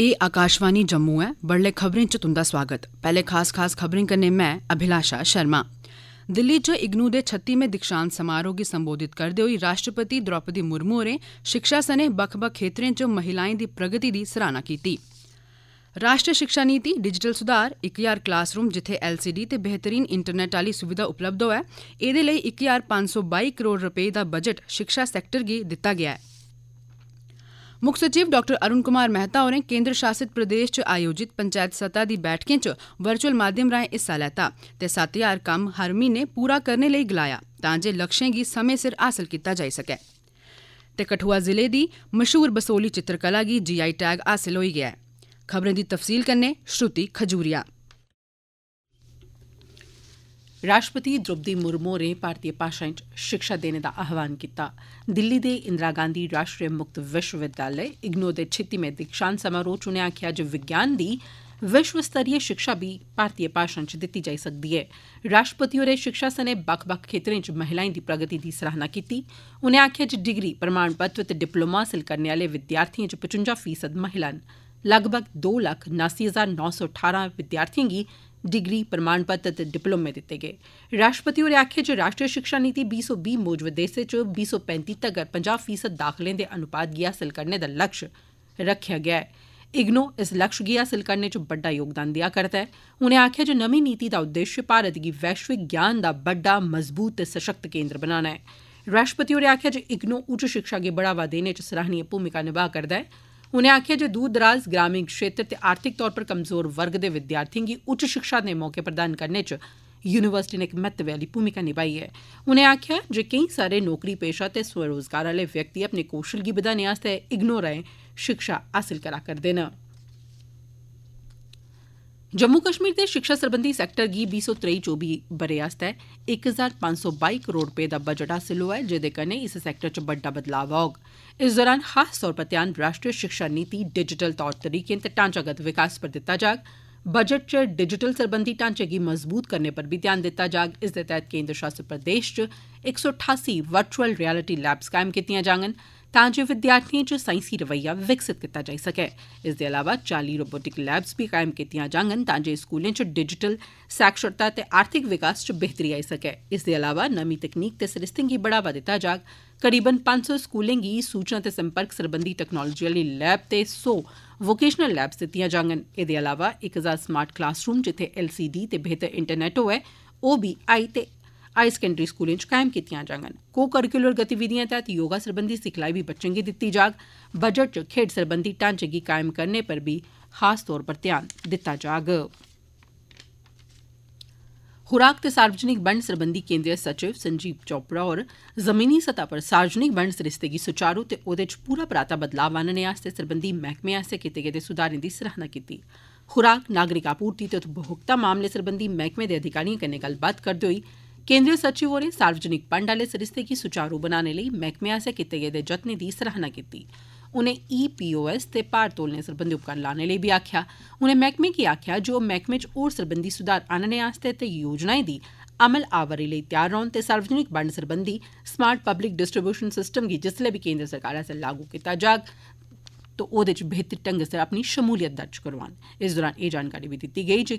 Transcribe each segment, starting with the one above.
ए आकाशवाणी जम्मू ऐ बडलै खबरें च तुंदा स्वागत पैहले खास खास खबरें कन्नै मैं अभिलाषा शर्मा दिल्ली च इग्नू दे छत्तीमें दीक्षांत समारोह गी संबोधित करदे होई राष्ट्रपति द्रौपदी मुर्मू होरें शिक्षा सने बक्ख बक्ख खेत्तरें च महिलाएं दी प्रगति दी सराहना कीती राष्ट्री शिक्षा नीति डिजिटल सुधार इक ज्हार क्लासरूम जिथे एलसीडी ते बेहतरीन इंटरनेट आली सुविधा उपलब्ध होऐ एदे लई इक ज्हार पंज सौ बाई करोड़ रुपए दा बजट शिक्षा सैक्टर गी दित्ता गया है मुख्य सचिव डॉक्टर अरुण कुमार मेहता होरें केंद्र शासित प्रदेश च आयोजित पंचायत सतह दी बैठकें च वर्चुअल माध्यम राहें हिस्सा लैता ते सत्त कम्म हर महीने पूरा करने लेई गलाया तां जे लक्ष्यें गी सिर हासल कीता जाई सकै ते कठुआ जिले दी मशहूर बसोली चित्रकला गी जीआई टैग हासल होई गेआ ऐ खबरें दी तफसील कन्नै श्रुति खजूरिया राष्ट्रपति द्रौपदी मुर्मू होरें भारतीय भाषाएं च शिक्षा देने दा आह्वान कीता दिल्ली दे इंदिरा गांधी राष्ट्रीय मुक्त विश्वविद्यालय इग्नो दे छित्तीमें दीक्षांत समारोह च उनें आखेआ जे विज्ञान दी विश्व स्तरीय शिक्षा भी भारतीय भाषाएं च दित्ती जाई सकदी ऐ राष्ट्रपति होरें शिक्षा सने बक्ख बक्ख खेत्तरें च महिलाएं दी प्रगति दी सराहना कीती उनें आखेआ जे डिग्री प्रमाण पत्र ते डिप्लोमा हासल करने आह्ले विद्यार्थिएं च पचुंजा फीसद महिला न लगभग दो लक्ख नासी हजार नौ सौ अठारह विद्यार्थिएं गी डिग्री प्रमाण पत्र ते डिप्लोमे दित्ते गे राष्ट्रपति होरें आखेआ जे राष्ट्री शिक्षा नीति बीह् सौ बीह् मूजब देसै च बीह् सौ पैंती तगर पंजाह् फीसद दाखलें दे अनुपात गी हासल करने दा लक्ष्य रक्खेआ गेआ ऐ इग्नू इस लक्ष्य गी हासल करने च बड्डा योगदान देआ करदा ऐ उनें आखेआ जे नमीं नीति दा उद्देश्य भारत गी वैश्विक ज्ञान दा बड्डा मजबूत ते सशक्त केन्द्र बनाना ऐ राष्ट्रपति होरें आखेआ जे इग्नू उच्च शिक्षा गी बढ़ावा देने च सराहनीय भूमिका निभा करदा ऐ उनें आखेआ जे दूर दराज ग्रामीण क्षेत्र ते आर्थिक तौर पर कमजोर वर्ग दे विद्यार्थिएं गी उच्च शिक्षा दे मौके प्रदान करने च यूनिवर्सिटी ने इक महत्वै आली भूमिका निभाई ऐ उनें आखेआ जे केई सारे नौकरी पेशा ते स्वरोजगार आह्ले व्यक्ति अपने कौशल गी बधाने आस्तै इग्नू राएं शिक्षा हासल करा करदे न जम्मू कश्मीर दे शिक्षा सरबंधी सैक्टर गी बीह् सौ त्रेई चौबी ब'रे आस्तै हजार पांच सौ बई करोड़ रपे दा बजट हासिल होआ ऐ जेह्दे कन्नै इस सैक्टर च बड्डा बदलाव औग इस दौरान खास तौर पर ध्यान राष्ट्रीय शिक्षा नीति डिजिटल तौर तरीकें ते ढांचागत विकास पर दित्ता जाग बजट च डिजिटल सरबंधी ढांचे गी मजबूत करने पर भी ध्यान दित्ता जाग इस तहत केन्द्र शासित प्रदेश च इक सौ अठासी वर्चुअल रियलिटी लैब्स कायम कीतियां जाङन तां जे विद्यार्थियें च साइंसी रवैया विकसित कीता जाई सकै इसदे अलावा चाली रोबोटिक लैब्स भी कायम कीतियां जांगन तां जे स्कूलें च डिजिटल साक्षरता ते आर्थिक विकास च बेहतरी आई सकै इसदे अलावा नमीं तकनीक ते सरिस्तें गी बढ़ावा दित्ता जाग करीबन 500 सौ स्कूलें गी सूचना ते संपर्क सरबंधी टेक्नोलॉजी आली लैब ते 100 वोकेशनल लैब्स दित्तियां जाङन एह्दे अलावा 1000 हजार स्मार्ट क्लासरूम जित्थें एलसीडी ते बेहतर इंटरनेट होऐ ओह् बी आई ते हायर सकैंडरी स्कूलें च कायम कीतियां जाङन को करिकुलर गतिविधिएं तैह्त योगा सरबंधी सिखलाई भी बच्चें गी दित्ती जाग बजट च खेड्ढ सरबंधी ढांचे गी कायम करने पर भी खास तौर पर ध्यान दित्ता जाग खुराक ते सार्वजनिक बंड सरबंधी केंद्रीय सचिव संजीव चोपड़ा होर जमीनी सतह पर सार्वजनिक बंड सरिस्ते गी सुचारू ते ओह्दे च पूरा पराता बदलाव आनने आस्तै सरबंधी मैह्कमे आसेआ कीते गेदे सुधारें दी सराहना कीती खुराक नागरिक आपूर्ति ते उपभोक्ता मामले सरबंधी मैह्कमे दे अधिकारिएं कन्नै गल्लबात करदे होई केंद्रीय सचिव होरें सार्वजनिक फंड आह्ले सरिस्ते गी सुचारू बनाने लेई मैह्कमे आसेआ कीते गेदे जतनें दी सराहना कीती उनें ई पीओएस ते भार तोलने सरबंधी उपकरण लाने लेई बी आखेआ उनें मैह्कमे गी आखेआ जे ओह् मैह्कमे च होर सरबंधी सुधार आह्नने आस्तै ते योजनाएं दी अमल आवरी लेई तैयार रौह्न ते सार्वजनिक बंड सरबंधी स्मार्ट पब्लिक डिस्ट्रीब्यूशन सिस्टम गी जिसलै बी केंद्र सरकार आसेआ लागू कीता जाग तो ओह्दे च बेहतर ढंगै सिर अपनी शमूलियत दर्ज करोआन इस दौरान एह् जानकारी बी दित्ती गेई जे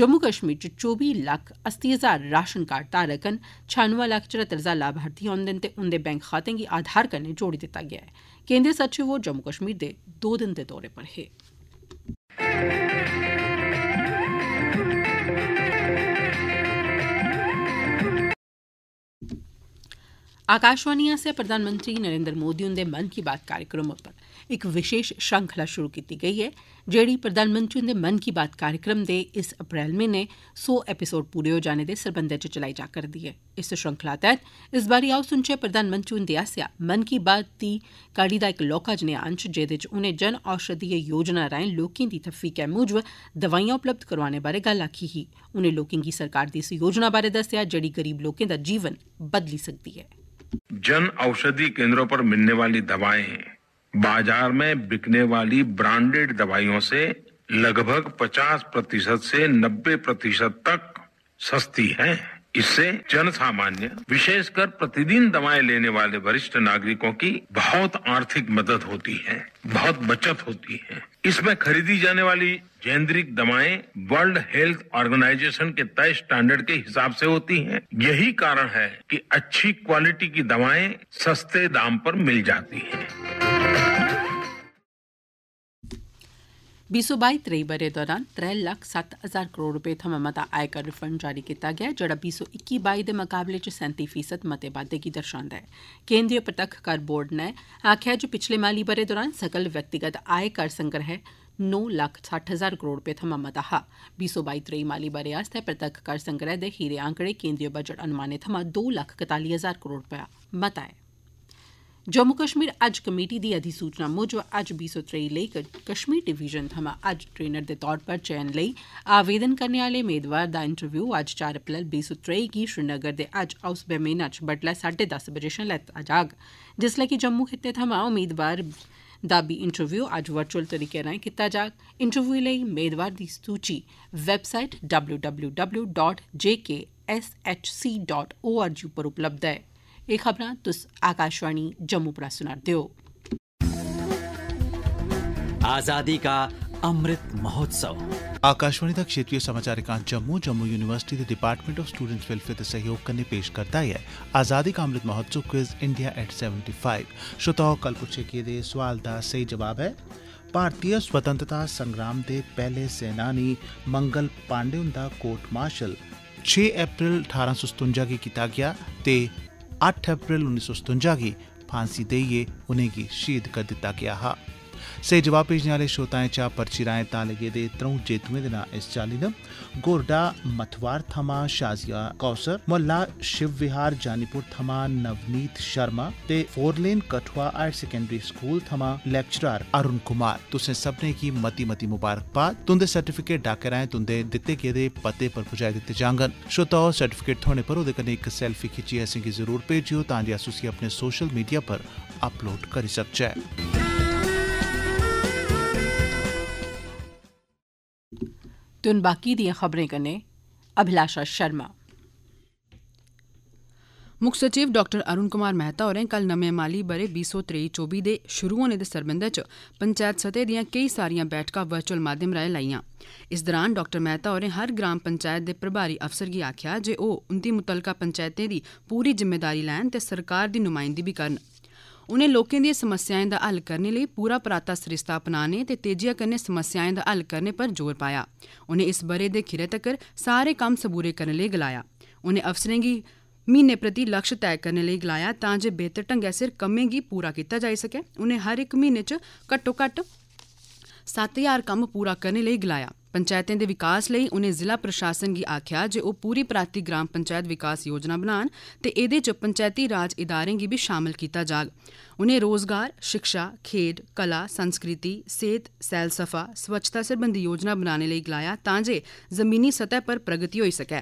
जम्मू कश्मीर च चौबी लक्ख अस्सी हजार राशन कार्ड धारक न छानुऐ लक्ख चरहत्तर हजार लाभार्थी औंदे न ते उंदे बैंक खातें गी आधार कन्नै जोड़ी दित्ता गेआ ऐ केंद्र सचिव होर जम्मू कश्मीर दे दो दिन दे दौरे पर हे आकाशवाणी आसेआ प्रधानमंत्री नरेन्द्र मोदी हुंदे मन की बात कार्यक्रम उप्पर इक विशेष श्रृंखला शुरू की गई है जेडी प्रधानमंत्री हुंदे मन की बात कार्यक्रम दे इस अप्रैल महीने सौ एपिसोड पूरे हो जाने दे सरबंधै च चलाई जा करदी है इस श्रृंखला तहत इस बारी आओ सुनचे प्रधानमंत्री हुंदे आसिया मन की बात दी कड़ी दा इक लौका जने अंश जेदे च उने जन औषधीय योजना राएं लोकें दी तफीकै मूजब दवाइयां उपलब्ध करवाने बारे गल आखी ही उने लोकें गी सरकार दी इस योजना बारे दस्सेआ जेडी गरीब लोकें दा जीवन बदली सकदी है जन औषधि केंद्रों पर मिलने वाली दवाएं बाजार में बिकने वाली ब्रांडेड दवाइयों से लगभग 50 प्रतिशत से 90 प्रतिशत तक सस्ती है इससे जन सामान्य विशेषकर प्रतिदिन दवाएं लेने वाले वरिष्ठ नागरिकों की बहुत आर्थिक मदद होती है बहुत बचत होती है इसमें खरीदी जाने वाली जेंद्रिक दवाएं वर्ल्ड हेल्थ ऑर्गेनाइजेशन के तय स्टैंडर्ड के हिसाब से होती हैं। यही कारण है कि अच्छी क्वालिटी की दवाएं सस्ते दाम पर मिल जाती हैं। बीसो बई त्रेई ब'रे दौरान त्रै लक्ख सत्त हजार करोड़ रपे थमां मता आयकर रिफंड जारी कीता गेआ जेड़ा बीसो इक्की बई दे मकाबले च सैंती फीसद मते बाद्दे गी दर्शांदा ऐ केंद्रीय प्रत्यक्ष कर बोर्ड ने आखेआ जे पिछले माली ब'रे दौरान सकल व्यक्तिगत आय कर नौ लक्ख सट्ठ हजार करोड़ रपे थमां मता हा बीसो बई त्रेई माली ब'रे आस्तै प्रत्यक्ष कर संग्रह दे खीरे आंकड़े केंद्रीय बजट अनुमानें थमां दो लक्ख कताली हजार करोड़ रपेआ मता ऐ जम्मू कश्मीर हज कमेटी दी अधिसूचना मूजब हज बी सौ त्रेई लेई कश्मीर डिवीजन थमां हज ट्रेनर दे तौर पर चयन लेई आवेदन करने आले मेदवार दा इंटरव्यू अज्ज चार अप्रैल बी सौ त्रेई गी श्रीनगर दे हज हाउस बेमेना च बडलै साढे दस बजे शा लैता जाग जिसलै कि जम्मू खित्ते थमां उम्मीदवार दा बी इंटरव्यू अज्ज वर्चुअल तरीके राएं कीता जाग इंटरव्यू लेई मेदवार दी सूची website W W W dot J K S H C dot O R G उप्पर उपलब्ध ऐ तुस आकाशवाणी जम्मू परा ओ आजादी का अमृत महोत्सव आकाशवाणी क्षेत्रीय समाचार एकांत Jammu Jammu university department of students welfare के सहयोग कन्नै पेश करता है आजादी का अमृत महोत्सव क्विज इंडिया एट 75 श्रोताओं कल किए गए सवाल का सही जवाब है भारतीय स्वतंत्रता संग्राम के पहले सेनानी मंगल पांडे हुंदा कोर्ट मार्शल 6 अप्रैल ठारां गी कीता गेआ ते 8 अप्रैल उन्नीस की फांसी देइए उन्हें शहीद कर दिता गया हा स्हेई जवाब भेजने आह्ले श्रोताएं चा पर्ची राएं तां लगे दे त्र'ऊं जेतुएं दे नां इस चाली न गोरडा मथवार थमां शाजिया कौसर मोहल्ला शिव विहार जानीपुर थमां नवनीत शर्मा ते four lane Kathua higher secondary school थमां लेक्चरर अरुण कुमार तुसें सब्भनें गी मती मती मुबारकबाद तुंदे सर्टिफिकेट डाके राएं तुंदे दित्ते गेदे पते पर पुजाई दित्ते जांगन श्रोताओ सर्टिफिकेट थ्होने पर ओह्दे कन्नै इक सेल्फी खिच्चियै असेंगी जरूर भेजियो तां जे अस उसी अपने सोशल मीडिया पर अपलोड करी सकचै ते हून बाकी दिएं खबरें कन्नै अभिलाषा शर्मा मुक्ख सचिव डाक्टर अरूण कुमार मेहता होरें कल नमें माली ब'रे बीह् सौ त्रेई चौबी दे शुरू होने दे सरबंधै च पंचैत सतह दियां केई सारियां बैठकां वर्चुअल माध्यम राएं लाइयां इस दरान डाक्टर मेहता होरें हर ग्राम पंचैत दे प्रभारी अफसर गी आखेआ जे ओह् उंदी मुतलका पंचैतें दी पूरी जिम्मेदारी लैन ते सरकार दी नुमाइंदगी बी करन उ'नें लोकें दियें समस्याएं दा हल करने लेई पूरा पराता सरिस्ता अपनाने ते तेजिया कन्नै समस्याएं दा हल करने पर जोर पाया उ'नें इस ब'रे दे खीरै तक्कर सारे काम सबूरे करने लेई गलाया उ'नें अफसरें गी म्हीने प्रति लक्ष्य तय करने लेई गलाया तां जे बेहतर ढंगै सिर कम्में गी पूरा कीता जाई सकै उ'नें हर इक म्हीने च घट्ट सत्त ज्हार कम्म पूरा करने लेई गलाया ਪੰਚਾਇਤਾਂ ਦੇ ਵਿਕਾਸ ਲਈ ਉਹਨੇ ਜ਼ਿਲ੍ਹਾ ਪ੍ਰਸ਼ਾਸਨ ਦੀ ਆਖਿਆ ਜੇ ਉਹ ਪੂਰੀ ਪ੍ਰਾਤੀ ਗ੍ਰਾਮ ਪੰਚਾਇਤ ਵਿਕਾਸ ਯੋਜਨਾ ਬਣਾਣ ਤੇ ਇਹਦੇ ਚ ਪੰਚਾਇਤੀ ਰਾਜ ਇਦਾਰੇ ਵੀ ਸ਼ਾਮਲ ਕੀਤਾ ਜਾਗ ਉਹਨੇ ਰੋਜ਼ਗਾਰ ਸਿੱਖਿਆ ਖੇਡ ਕਲਾ ਸੰਸਕ੍ਰਿਤੀ ਸਿਹਤ ਸੈਲਸਫਾ ਸਵੱਛਤਾ ਸਰਬੰਧੀ ਯੋਜਨਾ ਬਣਾਉਣ ਲਈ ਗਲਾਇਆ ਤਾਂ ਜੇ ਜ਼ਮੀਨੀ ਸਤਹ ਪਰ ਪ੍ਰਗਤੀ ਹੋਈ ਸਕੇ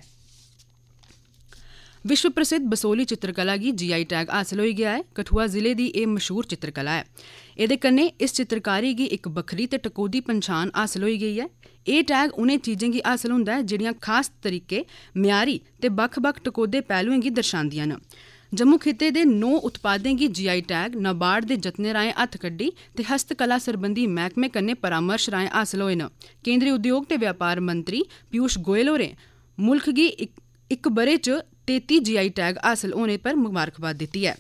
ਵਿਸ਼ਵ ਪ੍ਰਸਿੱਧ ਬਸੋਲੀ ਚਿੱਤਰਕਲਾ ਦੀ ਜੀਆਈ ਟੈਗ ਹਾਸਲ ਹੋਈ ਗਿਆ ਹੈ ਕਠੂਆ ਜ਼ਿਲ੍ਹੇ ਦੀ ਇਹ ਮਸ਼ਹੂਰ ਚਿੱਤਰਕਲਾ ਹੈ ਇਹਦੇ ਕੰਨੇ ਇਸ ਚਿੱਤਰਕਾਰੀ ਦੀ ਇੱਕ ਬਖਰੀ ਤੇ ਟਕੋਦੀ ਪਛਾਣ ਹਾਸਲ ਹੋਈ ਗਈ ਹੈ ਇਹ ਟੈਗ ਉਹਨੇ ਚੀਜ਼ਾਂ ਦੀ ਹਾਸਲ ਹੁੰਦਾ ਹੈ ਜਿਹੜੀਆਂ ਖਾਸ ਤਰੀਕੇ ਮਿਆਰੀ ਤੇ ਬਖ-ਬਖ ਟਕੋਦੇ ਪਹਿਲੂਆਂ ਦੀ ਦਰਸਾਉਂਦੀਆਂ ਹਨ ਜੰਮੂ ਖੇਤੇ ਦੇ 9 ਉਤਪਾਦਾਂ ਦੀ ਜੀਆਈ ਟੈਗ ਨਬਾਰਡ ਦੇ ਜਤਨੇ ਰਾਏ ਹੱਥ ਕੱਢੀ ਤੇ ਹਸਤ ਕਲਾ ਸਰਬੰਧੀ ਮਹਿਕਮੇ ਕੰਨੇ ਪਰਾਮਰਸ਼ ਰਾਏ ਹਾਸਲ ਹੋਏ ਨੇ ਕੇਂਦਰੀ ਉਦਯੋਗ ਤੇ ਵਪਾਰ ਮੰਤਰੀ ਪਿਊਸ਼ ਗੋਇਲ ਹੋਰੇ ਮੁਲਕ ਦੀ ਇੱਕ ਬਰੇ ਚ 33 ਜੀਆਈ ਟੈਗ ਹਾਸਲ ਹੋਣੇ ਪਰ ਮੁਬਾਰਕਬਾਦ ਦਿੱਤੀ ਹੈ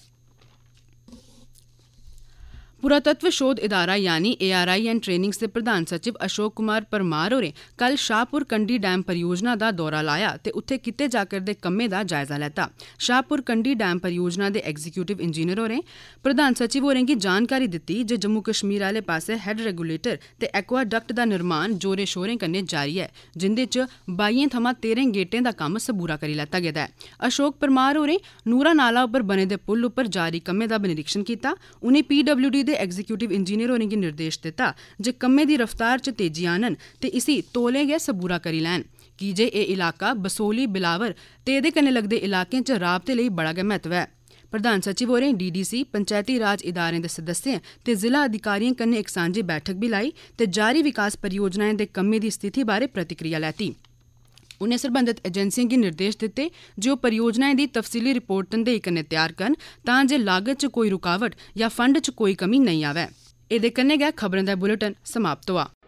पुरातत्व शोध इदारा यानी एआरआई एंड ट्रेनिंग से प्रधान सचिव अशोक कुमार परमार होरें कल शाहपुर कंडी डैम परियोजना दा दौरा लाया ते उत्थे कीते जाकर दे कम्में दा जायजा लैता शाहपुर कंडी डैम परियोजना दे एग्जीक्यूटिव इंजीनियर होरें प्रधान सचिव होरें गी जानकारी दित्ती जे जम्मू कश्मीर आह्ले पास्से हैड रेगुलेटर ते एक्वाडक्ट दा निर्माण जोरें शोरें कन्नै जारी ऐ जिंदे च बाइयें थमां तेरें गेटें दा कम्म सबूरा करी लैता गेदा ऐ अशोक परमार होरें नूरा नाला उप्पर बने दे पुल उप्पर जारी कम्में दा निरीक्षण कीता उनें पीडब्ल्यूडी दे ਦੇ ਐਗਜ਼ੀਕਿਊਟਿਵ ਇੰਜੀਨੀਅਰ ਹੋਣ ਦੇ ਨਿਰਦੇਸ਼ ਦਿੱਤਾ ਜੇ ਕੰਮੇ ਦੀ ਰਫ਼ਤਾਰ ਚ ਤੇਜ਼ੀ ਆਨਨ ਤੇ ਇਸੇ ਤੋਲੇ ਗਏ ਸਬੂਰਾ ਕਰੀ ਲੈਣ ਕਿ ਜੇ ਇਹ ਇਲਾਕਾ ਬਸੋਲੀ ਬਿਲਾਵਰ ਤੇ ਦੇ ਕੰਨੇ ਲੱਗਦੇ ਇਲਾਕਿਆਂ ਚ ਰਾਬਤੇ ਲਈ ਬੜਾ ਗਹਿ ਮਹੱਤਵ ਹੈ ਪ੍ਰਧਾਨ ਸਚਿਵ ਹੋਰੇ ਡੀਡੀਸੀ ਪੰਚਾਇਤੀ ਰਾਜ ਇਦਾਰੇ ਦੇ ਸਦੱਸਿਆਂ ਤੇ ਜ਼ਿਲ੍ਹਾ ਅਧਿਕਾਰੀਆਂ ਕੰਨੇ ਇੱਕ ਸਾਂਝੀ ਬੈਠਕ ਵੀ ਲਾਈ ਤੇ ਜਾਰੀ ਵਿਕਾਸ ਪਰਿਯੋਜਨਾਵਾਂ ਦੇ ਕੰਮੇ ਦੀ ਸਥਿਤੀ ਬਾਰੇ ਪ੍ਰਤੀਕਿਰਿਆ ਲੈਤੀ ਉਨੇ ਸਰਬੰਧਤ ਏਜੰਸੀਆਂ ਕੀ ਨਿਰਦੇਸ਼ ਦਿੱਤੇ ਜੋ ਪਰਿਯੋਜਨਾਵਾਂ ਦੀ ਤਫਸੀਲੀ ਰਿਪੋਰਟ ਤੰਦੇ ਇੱਕ ਤਿਆਰ ਕਰਨ ਤਾਂ ਜੇ ਲਾਗਤ 'ਚ ਕੋਈ ਰੁਕਾਵਟ ਜਾਂ ਫੰਡ 'ਚ ਕੋਈ ਕਮੀ ਨਹੀਂ ਆਵੇ ਇਹਦੇ ਕੰਨੇ ਗਿਆ ਖਬਰਾਂ ਦਾ ਬੁਲੇਟਿਨ ਸਮਾਪਤ ਹੋਆ